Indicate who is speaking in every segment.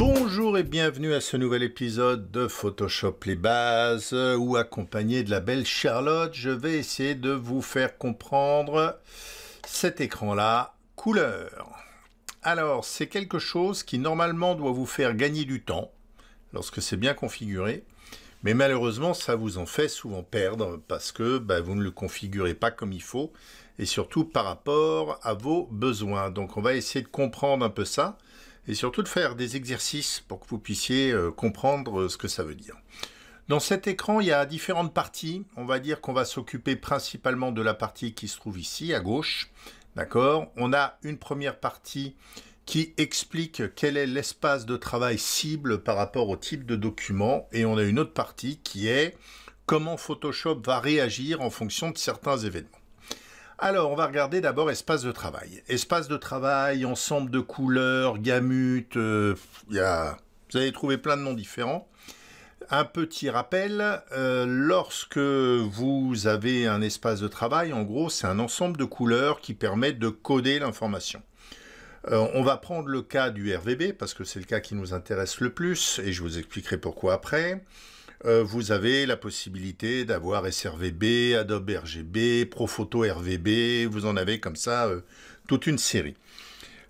Speaker 1: Bonjour et bienvenue à ce nouvel épisode de Photoshop les bases euh, où accompagné de la belle Charlotte, je vais essayer de vous faire comprendre cet écran-là couleur. Alors, c'est quelque chose qui normalement doit vous faire gagner du temps lorsque c'est bien configuré. Mais malheureusement, ça vous en fait souvent perdre parce que bah, vous ne le configurez pas comme il faut et surtout par rapport à vos besoins. Donc on va essayer de comprendre un peu ça et surtout de faire des exercices pour que vous puissiez euh, comprendre euh, ce que ça veut dire. Dans cet écran, il y a différentes parties. On va dire qu'on va s'occuper principalement de la partie qui se trouve ici, à gauche. D'accord On a une première partie qui explique quel est l'espace de travail cible par rapport au type de document. Et on a une autre partie qui est comment Photoshop va réagir en fonction de certains événements. Alors, on va regarder d'abord espace de travail. Espace de travail, ensemble de couleurs, gamut, euh, vous allez trouver plein de noms différents. Un petit rappel, euh, lorsque vous avez un espace de travail, en gros, c'est un ensemble de couleurs qui permettent de coder l'information. Euh, on va prendre le cas du RVB, parce que c'est le cas qui nous intéresse le plus, et je vous expliquerai pourquoi après. Euh, vous avez la possibilité d'avoir SRVB, Adobe RGB, Profoto RVB, vous en avez comme ça euh, toute une série.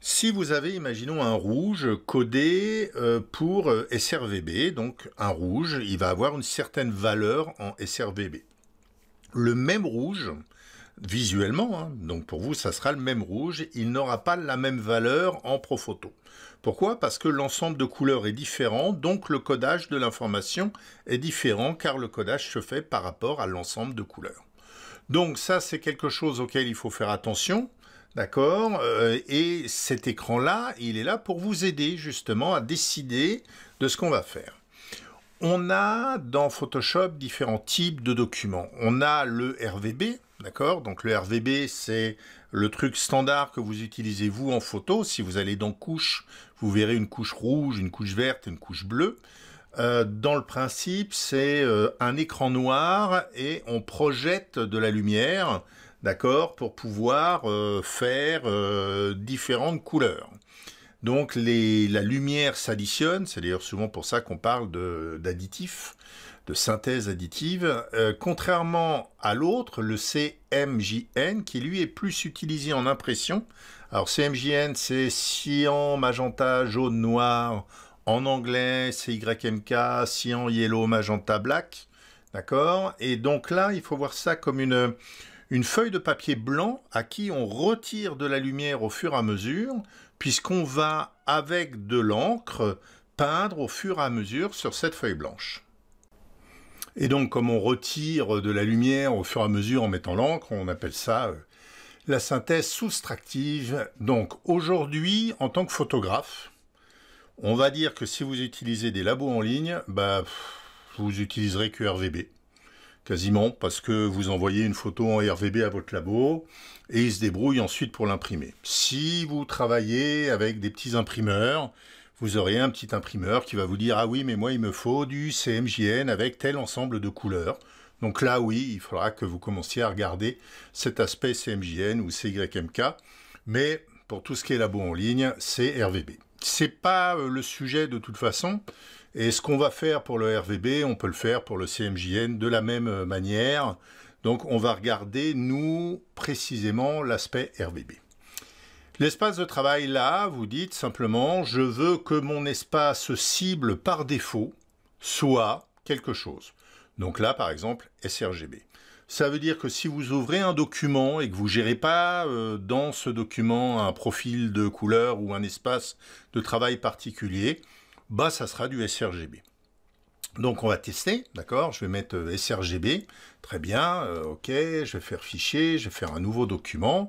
Speaker 1: Si vous avez, imaginons, un rouge codé euh, pour SRVB, donc un rouge, il va avoir une certaine valeur en SRVB. Le même rouge, visuellement, hein. donc pour vous ça sera le même rouge, il n'aura pas la même valeur en Profoto. Pourquoi Parce que l'ensemble de couleurs est différent, donc le codage de l'information est différent car le codage se fait par rapport à l'ensemble de couleurs. Donc ça c'est quelque chose auquel il faut faire attention. D'accord euh, Et cet écran-là, il est là pour vous aider justement à décider de ce qu'on va faire. On a dans Photoshop différents types de documents. On a le RVB, D'accord Donc le RVB, c'est le truc standard que vous utilisez vous en photo. Si vous allez dans couche, vous verrez une couche rouge, une couche verte, une couche bleue. Euh, dans le principe, c'est euh, un écran noir et on projette de la lumière, d'accord, pour pouvoir euh, faire différentes couleurs. Donc les, la lumière s'additionne, c'est d'ailleurs souvent pour ça qu'on parle d'additif synthèse additive, euh, contrairement à l'autre, le CMJN, qui lui est plus utilisé en impression. Alors CMJN, c'est cyan, magenta, jaune, noir. En anglais, c'est YMK, cyan, yellow, magenta, black. D'accord Et donc là, il faut voir ça comme une, une feuille de papier blanc à qui on retire de la lumière au fur et à mesure, puisqu'on va, avec de l'encre, peindre au fur et à mesure sur cette feuille blanche. Et donc, comme on retire de la lumière au fur et à mesure en mettant l'encre, on appelle ça euh, la synthèse soustractive. Donc, aujourd'hui, en tant que photographe, on va dire que si vous utilisez des labos en ligne, bah, vous utiliserez que RVB. Quasiment, parce que vous envoyez une photo en RVB à votre labo et il se débrouille ensuite pour l'imprimer. Si vous travaillez avec des petits imprimeurs, vous aurez un petit imprimeur qui va vous dire Ah oui, mais moi, il me faut du CMJN avec tel ensemble de couleurs. Donc là, oui, il faudra que vous commenciez à regarder cet aspect CMJN ou CYMK. Mais pour tout ce qui est labo en ligne, c'est RVB. C'est pas euh, le sujet de toute façon. Et ce qu'on va faire pour le RVB, on peut le faire pour le CMJN de la même euh, manière. Donc on va regarder, nous, précisément l'aspect RVB. L'espace de travail, là, vous dites simplement, je veux que mon espace cible par défaut soit quelque chose. Donc là, par exemple, sRGB. Ça veut dire que si vous ouvrez un document et que vous ne gérez pas euh, dans ce document un profil de couleur ou un espace de travail particulier, bah ça sera du sRGB. Donc on va tester, d'accord Je vais mettre euh, sRGB, très bien, euh, ok, je vais faire fichier, je vais faire un nouveau document.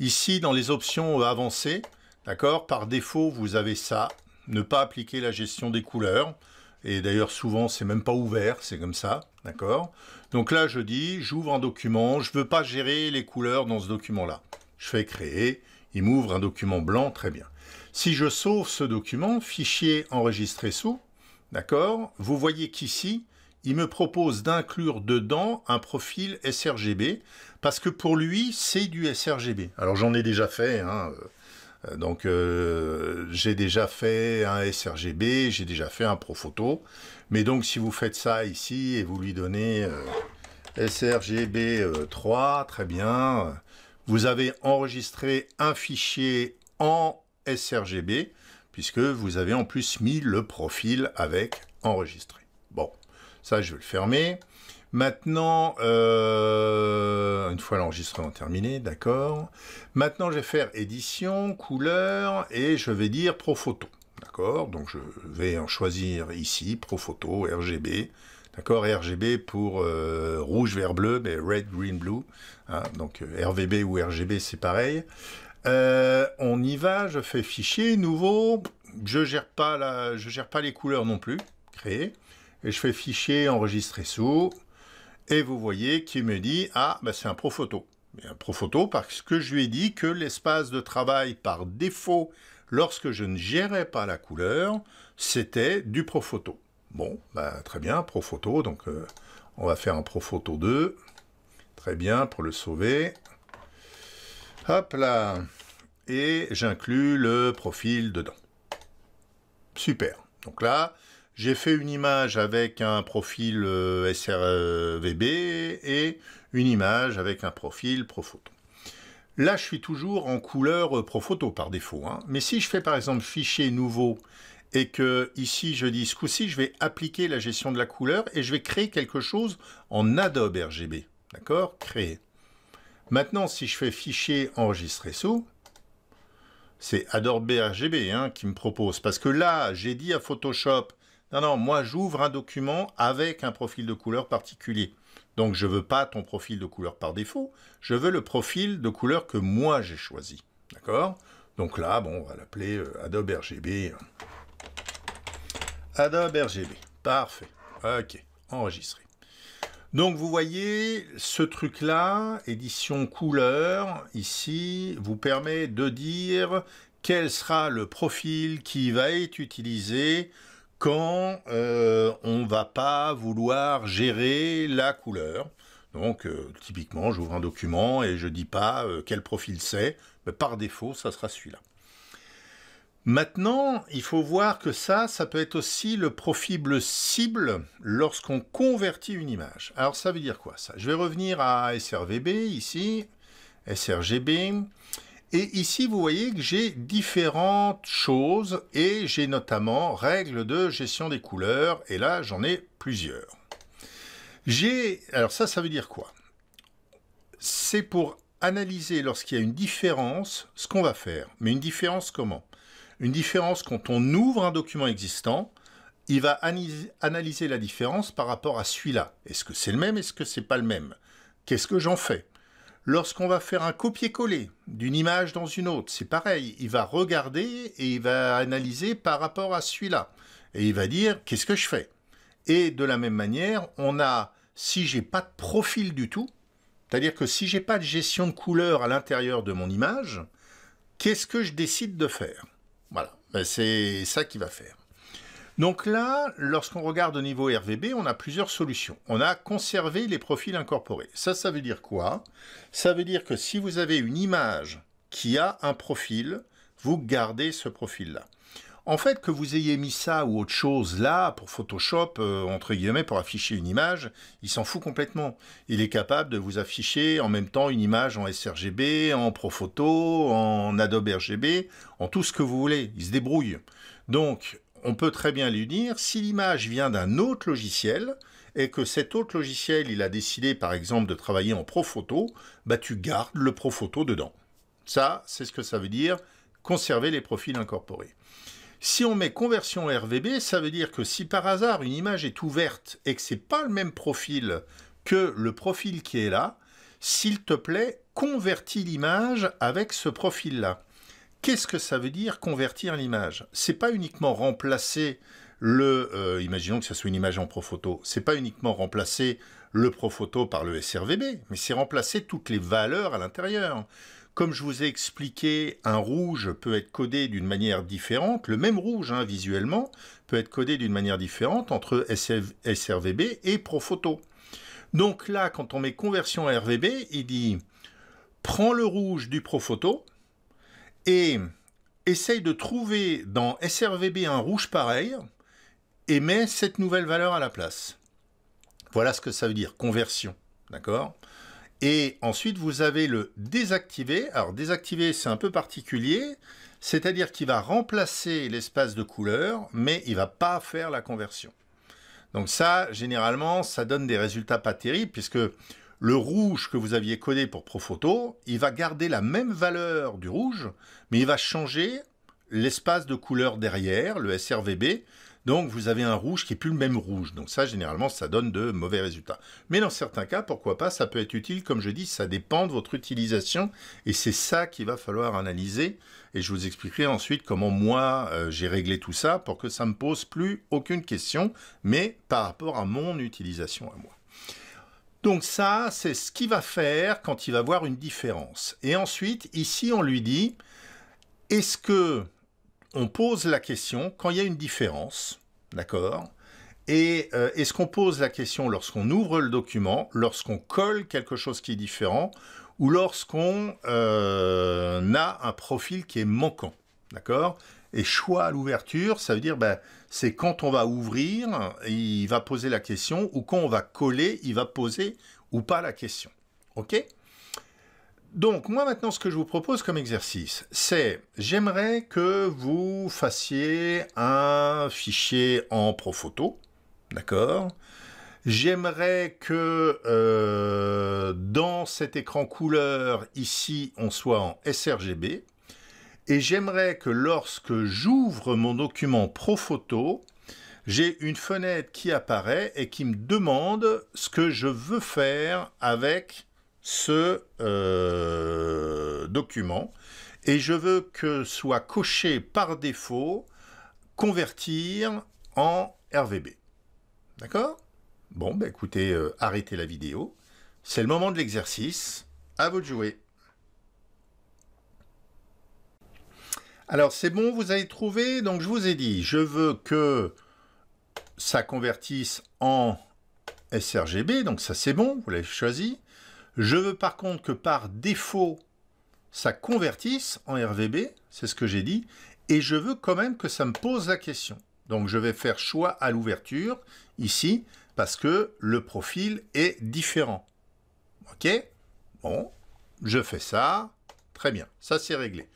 Speaker 1: Ici, dans les options euh, avancées, d'accord Par défaut, vous avez ça, ne pas appliquer la gestion des couleurs. Et d'ailleurs, souvent, c'est même pas ouvert, c'est comme ça, d'accord Donc là, je dis, j'ouvre un document, je veux pas gérer les couleurs dans ce document-là. Je fais créer, il m'ouvre un document blanc, très bien. Si je sauve ce document, fichier enregistré sous, D'accord Vous voyez qu'ici, il me propose d'inclure dedans un profil sRGB, parce que pour lui, c'est du sRGB. Alors j'en ai déjà fait, hein, euh, donc euh, j'ai déjà fait un sRGB, j'ai déjà fait un Profoto, mais donc si vous faites ça ici et vous lui donnez euh, sRGB 3, très bien, vous avez enregistré un fichier en sRGB, puisque vous avez en plus mis le profil avec enregistré. Bon, ça je vais le fermer. Maintenant, euh, une fois l'enregistrement terminé, d'accord. Maintenant, je vais faire édition, couleur, et je vais dire pro photo. D'accord Donc, je vais en choisir ici, pro photo, RGB. D'accord RGB pour euh, rouge, vert, bleu, mais red, green, blue. Hein. donc, euh, RVB ou RGB, c'est pareil. Euh, on y va, je fais fichier, nouveau. Je gère je gère pas les couleurs non plus. Créer. Et je fais fichier, enregistrer sous. Et vous voyez qui me dit, ah, bah, c'est un Profoto. Un Profoto parce que je lui ai dit que l'espace de travail par défaut, lorsque je ne gérais pas la couleur, c'était du Profoto. Bon, bah, très bien, Profoto. Donc, euh, on va faire un Profoto 2. Très bien, pour le sauver. Hop là Et j'inclus le profil dedans. Super. Donc là, j'ai fait une image avec un profil euh, SRVB et une image avec un profil Profoto. Là, je suis toujours en couleur euh, Profoto par défaut. Hein. Mais si je fais par exemple fichier nouveau et que ici je dis ce coup-ci, je vais appliquer la gestion de la couleur et je vais créer quelque chose en Adobe RGB. D'accord Créer. Maintenant, si je fais fichier enregistrer sous, c'est Adobe RGB hein, qui me propose. Parce que là, j'ai dit à Photoshop, non, non, moi j'ouvre un document avec un profil de couleur particulier. Donc je ne veux pas ton profil de couleur par défaut, je veux le profil de couleur que moi j'ai choisi. D'accord Donc là, bon, on va l'appeler euh, Adobe RGB. Adobe RGB. Parfait. OK. Enregistré. Donc vous voyez, ce truc-là, édition couleur, ici, vous permet de dire quel sera le profil qui va être utilisé quand euh, on ne va pas vouloir gérer la couleur. Donc euh, typiquement, j'ouvre un document et je ne dis pas euh, quel profil c'est, mais par défaut, ça sera celui-là. Maintenant, il faut voir que ça, ça peut être aussi le profil cible lorsqu'on convertit une image. Alors ça veut dire quoi ça Je vais revenir à SRVB ici, sRGB. Et ici, vous voyez que j'ai différentes choses et j'ai notamment règles de gestion des couleurs. Et là, j'en ai plusieurs. J'ai, alors ça, ça veut dire quoi C'est pour analyser lorsqu'il y a une différence, ce qu'on va faire. Mais une différence comment une différence quand on ouvre un document existant, il va analyser la différence par rapport à celui-là. Est-ce que c'est le même Est-ce que c'est pas le même Qu'est-ce que j'en fais Lorsqu'on va faire un copier-coller d'une image dans une autre, c'est pareil. Il va regarder et il va analyser par rapport à celui-là. Et il va dire qu'est-ce que je fais Et de la même manière, on a, si j'ai pas de profil du tout, c'est-à-dire que si j'ai pas de gestion de couleur à l'intérieur de mon image, qu'est-ce que je décide de faire voilà, c'est ça qui va faire. Donc là, lorsqu'on regarde au niveau RVB, on a plusieurs solutions. On a conservé les profils incorporés. Ça, ça veut dire quoi Ça veut dire que si vous avez une image qui a un profil, vous gardez ce profil-là. En fait, que vous ayez mis ça ou autre chose là pour Photoshop, euh, entre guillemets, pour afficher une image, il s'en fout complètement. Il est capable de vous afficher en même temps une image en sRGB, en Profoto, en Adobe RGB, en tout ce que vous voulez. Il se débrouille. Donc, on peut très bien lui dire, si l'image vient d'un autre logiciel, et que cet autre logiciel, il a décidé par exemple de travailler en Profoto, bah tu gardes le Profoto dedans. Ça, c'est ce que ça veut dire, conserver les profils incorporés. Si on met conversion RVB, ça veut dire que si par hasard une image est ouverte et que ce n'est pas le même profil que le profil qui est là, s'il te plaît, convertis l'image avec ce profil-là. Qu'est-ce que ça veut dire convertir l'image C'est pas uniquement remplacer le, euh, imaginons que ça soit une image en Profoto, c'est pas uniquement remplacer le Profoto par le SRVB, mais c'est remplacer toutes les valeurs à l'intérieur. Comme je vous ai expliqué, un rouge peut être codé d'une manière différente, le même rouge hein, visuellement peut être codé d'une manière différente entre SRVB et Profoto. Donc là, quand on met conversion RVB, il dit prends le rouge du Profoto et essaye de trouver dans SRVB un rouge pareil et mets cette nouvelle valeur à la place. Voilà ce que ça veut dire, conversion. D'accord et ensuite, vous avez le désactiver. Alors, désactiver, c'est un peu particulier. C'est-à-dire qu'il va remplacer l'espace de couleur, mais il ne va pas faire la conversion. Donc ça, généralement, ça donne des résultats pas terribles, puisque le rouge que vous aviez codé pour Profoto, il va garder la même valeur du rouge, mais il va changer l'espace de couleur derrière, le SRVB, donc vous avez un rouge qui n'est plus le même rouge. Donc ça, généralement, ça donne de mauvais résultats. Mais dans certains cas, pourquoi pas, ça peut être utile. Comme je dis, ça dépend de votre utilisation. Et c'est ça qu'il va falloir analyser. Et je vous expliquerai ensuite comment moi, euh, j'ai réglé tout ça pour que ça ne me pose plus aucune question, mais par rapport à mon utilisation à moi. Donc ça, c'est ce qu'il va faire quand il va voir une différence. Et ensuite, ici, on lui dit, est-ce que on pose la question quand il y a une différence, d'accord Et euh, est-ce qu'on pose la question lorsqu'on ouvre le document, lorsqu'on colle quelque chose qui est différent, ou lorsqu'on euh, a un profil qui est manquant, d'accord et choix à l'ouverture, ça veut dire ben, c'est quand on va ouvrir, il va poser la question, ou quand on va coller, il va poser ou pas la question. OK donc, moi maintenant, ce que je vous propose comme exercice, c'est j'aimerais que vous fassiez un fichier en Profoto, d'accord J'aimerais que euh, dans cet écran couleur, ici, on soit en sRGB. Et j'aimerais que lorsque j'ouvre mon document Profoto, j'ai une fenêtre qui apparaît et qui me demande ce que je veux faire avec ce euh, document et je veux que soit coché par défaut convertir en RVB. D'accord Bon, bah écoutez, euh, arrêtez la vidéo. C'est le moment de l'exercice. À vous de jouer. Alors c'est bon, vous avez trouvé. Donc je vous ai dit, je veux que ça convertisse en sRGB. Donc ça c'est bon, vous l'avez choisi. Je veux par contre que par défaut, ça convertisse en RVB, c'est ce que j'ai dit, et je veux quand même que ça me pose la question. Donc je vais faire choix à l'ouverture, ici, parce que le profil est différent. Ok Bon, je fais ça, très bien, ça c'est réglé.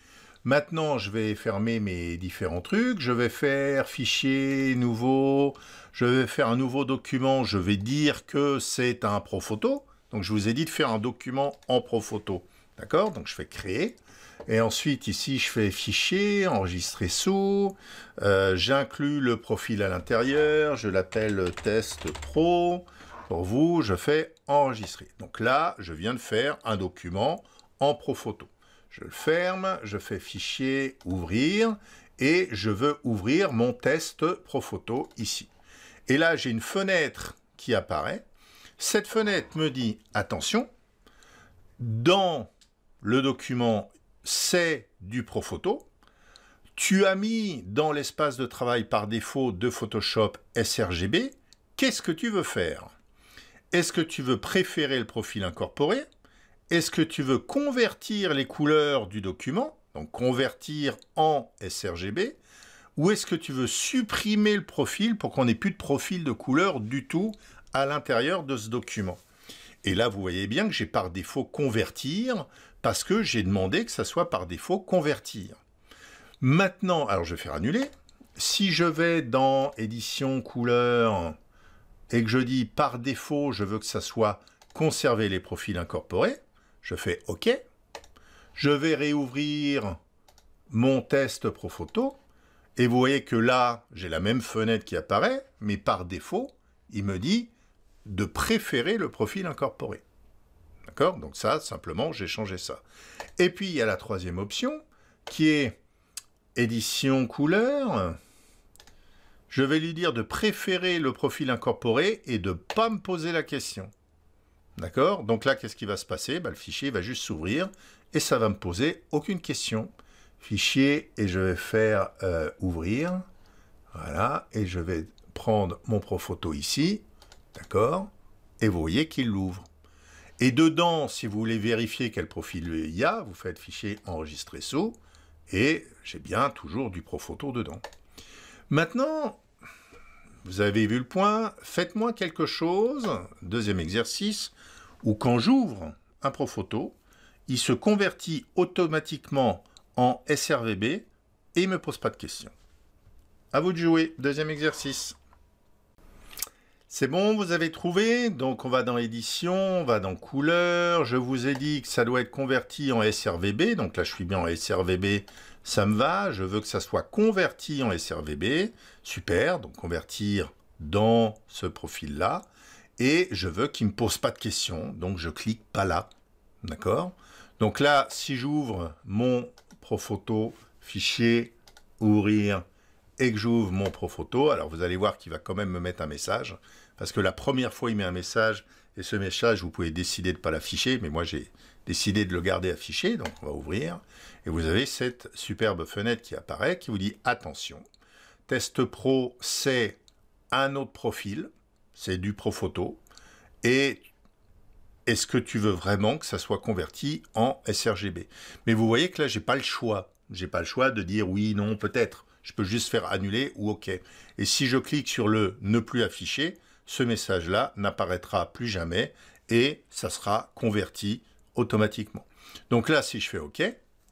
Speaker 1: Maintenant, je vais fermer mes différents trucs, je vais faire fichier, nouveau, je vais faire un nouveau document, je vais dire que c'est un Profoto, donc je vous ai dit de faire un document en Profoto. D'accord Donc je fais créer. Et ensuite, ici, je fais fichier, enregistrer sous. Euh, j'inclus le profil à l'intérieur. Je l'appelle test pro. Pour vous, je fais enregistrer. Donc là, je viens de faire un document en Profoto. Je le ferme, je fais fichier, ouvrir. Et je veux ouvrir mon test Profoto ici. Et là, j'ai une fenêtre qui apparaît cette fenêtre me dit, attention, dans le document, c'est du Profoto. Tu as mis dans l'espace de travail par défaut de Photoshop sRGB. Qu'est-ce que tu veux faire Est-ce que tu veux préférer le profil incorporé Est-ce que tu veux convertir les couleurs du document donc convertir en sRGB, ou est-ce que tu veux supprimer le profil pour qu'on n'ait plus de profil de couleur du tout à l'intérieur de ce document. Et là, vous voyez bien que j'ai par défaut convertir parce que j'ai demandé que ça soit par défaut convertir. Maintenant, alors je vais faire annuler. Si je vais dans édition couleur et que je dis par défaut, je veux que ça soit conserver les profils incorporés, je fais OK. Je vais réouvrir mon test Profoto et vous voyez que là, j'ai la même fenêtre qui apparaît, mais par défaut, il me dit de préférer le profil incorporé. D'accord Donc ça, simplement, j'ai changé ça. Et puis, il y a la troisième option, qui est édition couleur. Je vais lui dire de préférer le profil incorporé et de ne pas me poser la question. D'accord Donc là, qu'est-ce qui va se passer bah, Le fichier va juste s'ouvrir et ça va me poser aucune question. Fichier, et je vais faire euh, ouvrir. Voilà, et je vais prendre mon Profoto ici D'accord Et vous voyez qu'il l'ouvre. Et dedans, si vous voulez vérifier quel profil il y a, vous faites fichier enregistrer sous, et j'ai bien toujours du Profoto dedans. Maintenant, vous avez vu le point, faites-moi quelque chose, deuxième exercice, où quand j'ouvre un Profoto, il se convertit automatiquement en SRVB et ne me pose pas de questions. À vous de jouer, deuxième exercice. C'est bon, vous avez trouvé Donc on va dans édition, on va dans couleur. Je vous ai dit que ça doit être converti en SRVB. Donc là, je suis bien en SRVB, ça me va. Je veux que ça soit converti en SRVB. Super, donc convertir dans ce profil-là. Et je veux qu'il ne me pose pas de questions, donc je clique pas là. D'accord Donc là, si j'ouvre mon Profoto fichier, ouvrir et que j'ouvre mon Profoto, alors vous allez voir qu'il va quand même me mettre un message, parce que la première fois il met un message, et ce message vous pouvez décider de ne pas l'afficher, mais moi j'ai décidé de le garder affiché, donc on va ouvrir, et vous avez cette superbe fenêtre qui apparaît, qui vous dit attention, test pro c'est un autre profil, c'est du Profoto, et est-ce que tu veux vraiment que ça soit converti en sRGB Mais vous voyez que là, je n'ai pas le choix. J'ai pas le choix de dire oui, non, peut-être je peux juste faire annuler ou OK. Et si je clique sur le ne plus afficher, ce message-là n'apparaîtra plus jamais et ça sera converti automatiquement. Donc là, si je fais OK,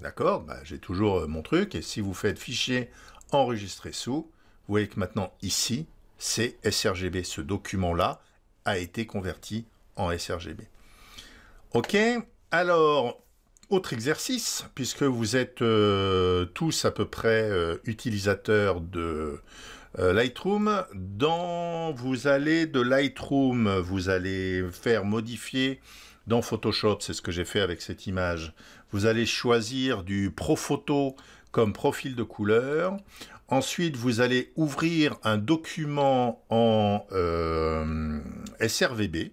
Speaker 1: d'accord, bah, j'ai toujours euh, mon truc. Et si vous faites fichier enregistrer sous, vous voyez que maintenant ici, c'est sRGB. Ce document-là a été converti en sRGB. OK, alors autre exercice, puisque vous êtes euh, tous à peu près euh, utilisateurs de euh, Lightroom, dans, vous allez de Lightroom, vous allez faire modifier dans Photoshop, c'est ce que j'ai fait avec cette image, vous allez choisir du Photo comme profil de couleur. Ensuite, vous allez ouvrir un document en SRVB,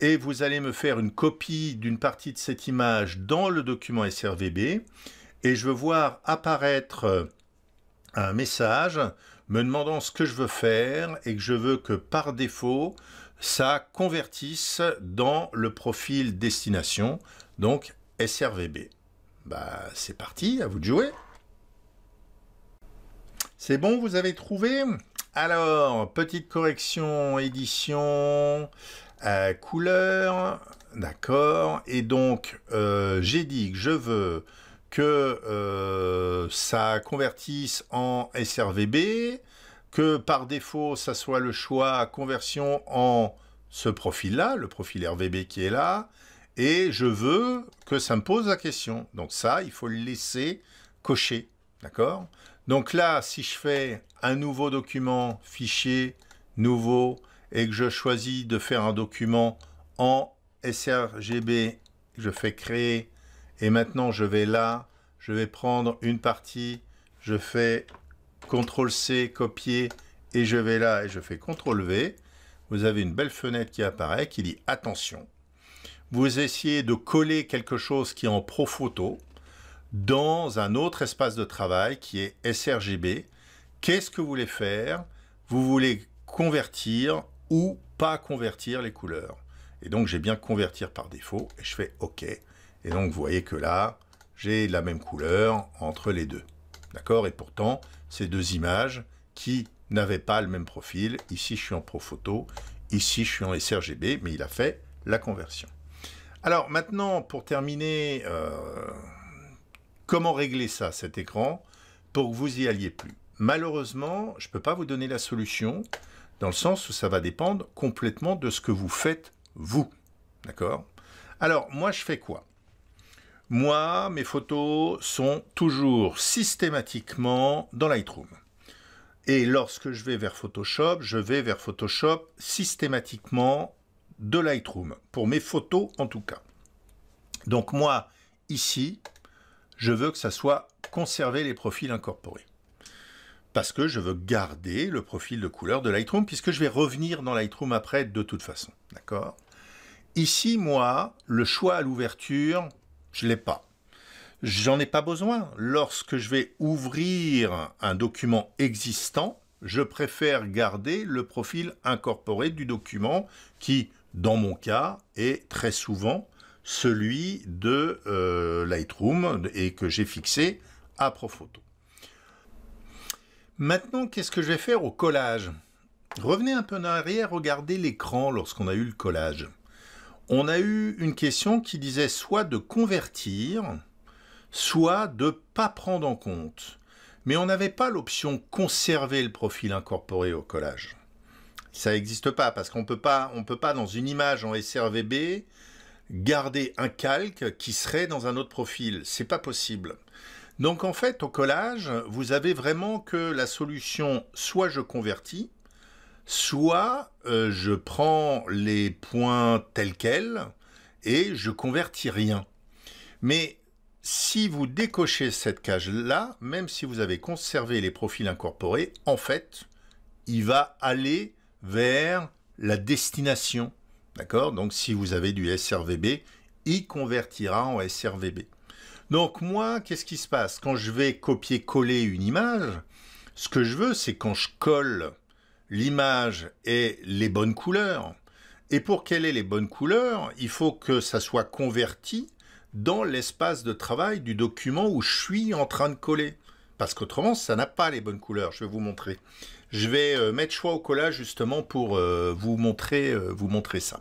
Speaker 1: et vous allez me faire une copie d'une partie de cette image dans le document SRVB et je veux voir apparaître un message me demandant ce que je veux faire et que je veux que par défaut ça convertisse dans le profil destination, donc SRVB. Bah c'est parti, à vous de jouer. C'est bon, vous avez trouvé alors, petite correction, édition couleur, d'accord. Et donc, euh, j'ai dit que je veux que euh, ça convertisse en SRVB, que par défaut, ça soit le choix conversion en ce profil-là, le profil RVB qui est là, et je veux que ça me pose la question. Donc ça, il faut le laisser cocher, d'accord Donc là, si je fais un nouveau document, fichier, nouveau, et que je choisis de faire un document en sRGB, je fais créer et maintenant je vais là, je vais prendre une partie, je fais CTRL-C, copier et je vais là et je fais CTRL-V. Vous avez une belle fenêtre qui apparaît qui dit attention. Vous essayez de coller quelque chose qui est en pro photo dans un autre espace de travail qui est sRGB. Qu'est-ce que vous voulez faire Vous voulez convertir ou pas convertir les couleurs. Et donc j'ai bien convertir par défaut et je fais OK. Et donc vous voyez que là, j'ai la même couleur entre les deux. D'accord Et pourtant, ces deux images qui n'avaient pas le même profil, ici je suis en Profoto, ici je suis en sRGB, mais il a fait la conversion. Alors maintenant, pour terminer, euh, comment régler ça, cet écran, pour que vous y alliez plus Malheureusement, je peux pas vous donner la solution dans le sens où ça va dépendre complètement de ce que vous faites, vous. D'accord Alors, moi, je fais quoi Moi, mes photos sont toujours systématiquement dans Lightroom. Et lorsque je vais vers Photoshop, je vais vers Photoshop systématiquement de Lightroom, pour mes photos en tout cas. Donc moi, ici, je veux que ça soit conserver les profils incorporés parce que je veux garder le profil de couleur de Lightroom, puisque je vais revenir dans Lightroom après de toute façon. D'accord Ici, moi, le choix à l'ouverture, je ne l'ai pas. J'en ai pas besoin. Lorsque je vais ouvrir un document existant, je préfère garder le profil incorporé du document qui, dans mon cas, est très souvent celui de euh, Lightroom et que j'ai fixé à Profoto. Maintenant, qu'est-ce que je vais faire au collage Revenez un peu en arrière, regardez l'écran lorsqu'on a eu le collage. On a eu une question qui disait soit de convertir, soit de pas prendre en compte. Mais on n'avait pas l'option conserver le profil incorporé au collage. Ça n'existe pas parce qu'on ne peut pas dans une image en SRVB garder un calque qui serait dans un autre profil. C'est pas possible. Donc en fait, au collage, vous avez vraiment que la solution soit je convertis, soit euh, je prends les points tels quels et je convertis rien. Mais si vous décochez cette cage-là, même si vous avez conservé les profils incorporés, en fait, il va aller vers la destination. D'accord Donc si vous avez du SRVB, il convertira en SRVB. Donc moi, qu'est-ce qui se passe Quand je vais copier-coller une image, ce que je veux, c'est quand je colle l'image et les bonnes couleurs. Et pour qu'elle ait les bonnes couleurs, il faut que ça soit converti dans l'espace de travail du document où je suis en train de coller. Parce qu'autrement, ça n'a pas les bonnes couleurs. Je vais vous montrer. Je vais euh, mettre choix au collage justement pour euh, vous montrer, euh, vous montrer ça.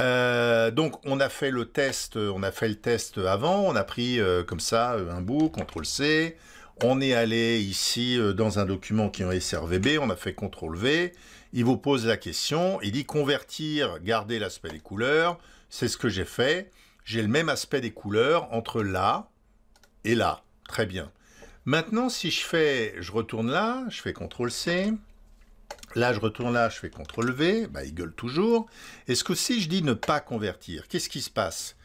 Speaker 1: Euh, donc on a fait le test, euh, on a fait le test avant, on a pris euh, comme ça un bout, CTRL C, on est allé ici dans un document qui est SRVB, on a fait CTRL V, il vous pose la question, il dit convertir, garder l'aspect des couleurs, c'est ce que j'ai fait, j'ai le même aspect des couleurs entre là et là, très bien. Maintenant si je fais, je retourne là, je fais CTRL C, Là, je retourne là, je fais CTRL V, bah, il gueule toujours. Est-ce que si je dis ne pas convertir, qu'est-ce qui se passe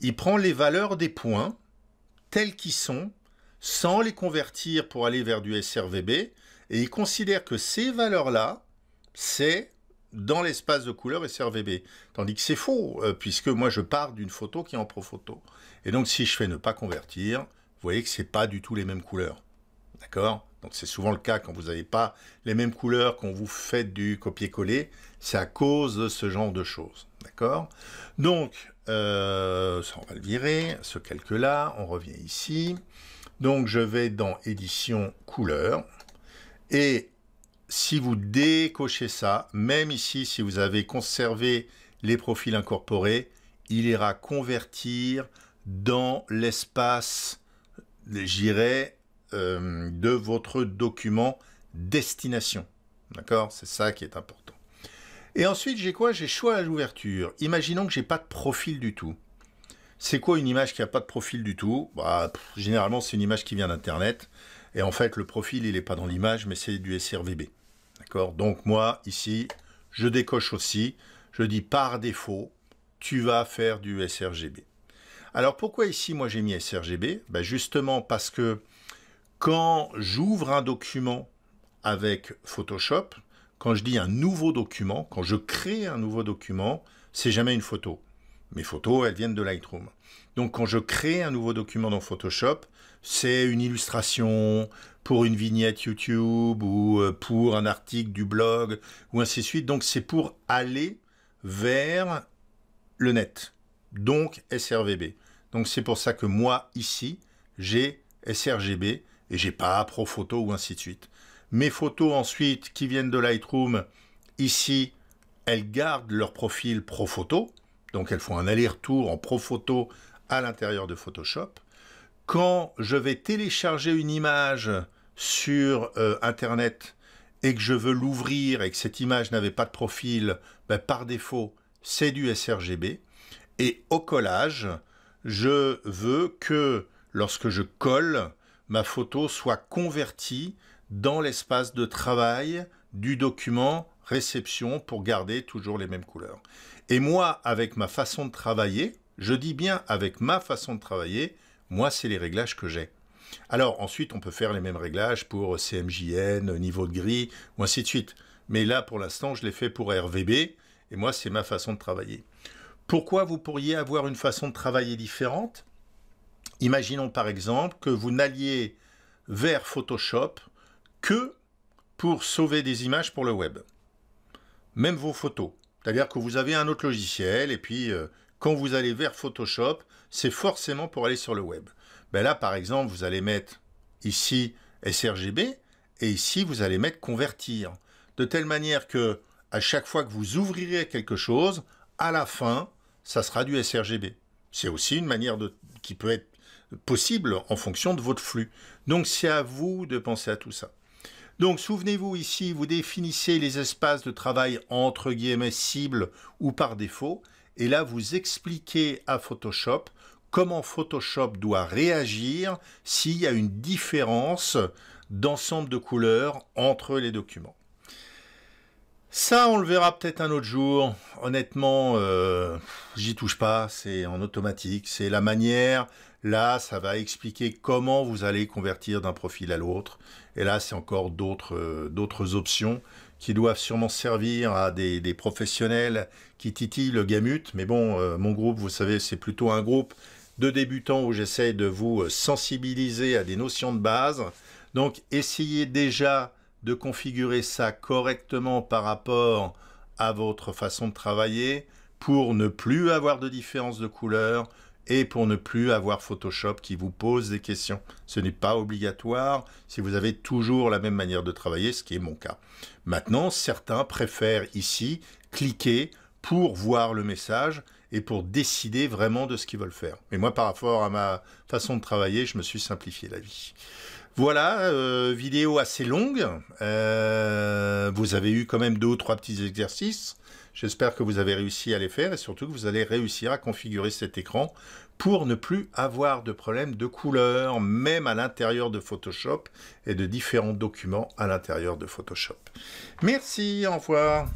Speaker 1: Il prend les valeurs des points, telles qu'ils sont, sans les convertir pour aller vers du SRVB, et il considère que ces valeurs-là, c'est dans l'espace de couleur SRVB. Tandis que c'est faux, euh, puisque moi je pars d'une photo qui est en Profoto. Et donc si je fais ne pas convertir, vous voyez que ce n'est pas du tout les mêmes couleurs. D'accord Donc c'est souvent le cas quand vous n'avez pas les mêmes couleurs, quand vous faites du copier-coller, c'est à cause de ce genre de choses. D'accord Donc, euh, ça on va le virer, ce calque-là, on revient ici. Donc je vais dans édition couleur. Et si vous décochez ça, même ici, si vous avez conservé les profils incorporés, il ira convertir dans l'espace, j'irai euh, de votre document destination. D'accord C'est ça qui est important. Et ensuite, j'ai quoi J'ai choix à l'ouverture. Imaginons que j'ai pas de profil du tout. C'est quoi une image qui n'a pas de profil du tout bah, Généralement, c'est une image qui vient d'Internet. Et en fait, le profil, il n'est pas dans l'image, mais c'est du SRVB. D'accord Donc moi, ici, je décoche aussi. Je dis par défaut, tu vas faire du sRGB. Alors pourquoi ici, moi, j'ai mis sRGB bah, Justement parce que quand j'ouvre un document avec Photoshop, quand je dis un nouveau document, quand je crée un nouveau document, c'est jamais une photo. Mes photos, elles viennent de Lightroom. Donc quand je crée un nouveau document dans Photoshop, c'est une illustration pour une vignette YouTube ou euh, pour un article du blog ou ainsi de suite. Donc c'est pour aller vers le net, donc SRVB. Donc c'est pour ça que moi, ici, j'ai sRGB et j'ai pas Pro Photo ou ainsi de suite. Mes photos ensuite qui viennent de Lightroom, ici, elles gardent leur profil Pro Photo, donc elles font un aller-retour en Pro Photo à l'intérieur de Photoshop. Quand je vais télécharger une image sur euh, Internet et que je veux l'ouvrir et que cette image n'avait pas de profil, ben, par défaut, c'est du sRGB. Et au collage, je veux que lorsque je colle, ma photo soit convertie dans l'espace de travail du document réception pour garder toujours les mêmes couleurs. Et moi, avec ma façon de travailler, je dis bien avec ma façon de travailler, moi, c'est les réglages que j'ai. Alors ensuite, on peut faire les mêmes réglages pour CMJN, niveau de gris, ou ainsi de suite. Mais là, pour l'instant, je l'ai fait pour RVB, et moi, c'est ma façon de travailler. Pourquoi vous pourriez avoir une façon de travailler différente Imaginons par exemple que vous n'alliez vers Photoshop que pour sauver des images pour le web. Même vos photos. C'est-à-dire que vous avez un autre logiciel et puis euh, quand vous allez vers Photoshop, c'est forcément pour aller sur le web. Ben là, par exemple, vous allez mettre ici sRGB et ici, vous allez mettre convertir. De telle manière que à chaque fois que vous ouvrirez quelque chose, à la fin, ça sera du sRGB. C'est aussi une manière de, qui peut être possible en fonction de votre flux. Donc c'est à vous de penser à tout ça. Donc souvenez-vous ici, vous définissez les espaces de travail entre guillemets cibles ou par défaut, et là vous expliquez à Photoshop comment Photoshop doit réagir s'il y a une différence d'ensemble de couleurs entre les documents. Ça, on le verra peut-être un autre jour. Honnêtement, euh, j'y touche pas, c'est en automatique, c'est la manière Là, ça va expliquer comment vous allez convertir d'un profil à l'autre. Et là, c'est encore d'autres euh, options qui doivent sûrement servir à des, professionnels qui titillent le gamut. Mais bon, euh, mon groupe, vous savez, c'est plutôt un groupe de débutants où j'essaie de vous euh, sensibiliser à des notions de base. Donc, essayez déjà de configurer ça correctement par rapport à votre façon de travailler pour ne plus avoir de différence de couleur, et pour ne plus avoir Photoshop qui vous pose des questions. Ce n'est pas obligatoire si vous avez toujours la même manière de travailler, ce qui est mon cas. Maintenant, certains préfèrent ici cliquer pour voir le message et pour décider vraiment de ce qu'ils veulent faire. Mais moi, par rapport à ma façon de travailler, je me suis simplifié la vie. Voilà, euh, vidéo assez longue. Euh, vous avez eu quand même deux ou trois petits exercices. J'espère que vous avez réussi à les faire et surtout que vous allez réussir à configurer cet écran pour ne plus avoir de problèmes de couleur, même à l'intérieur de Photoshop et de différents documents à l'intérieur de Photoshop. Merci, au revoir.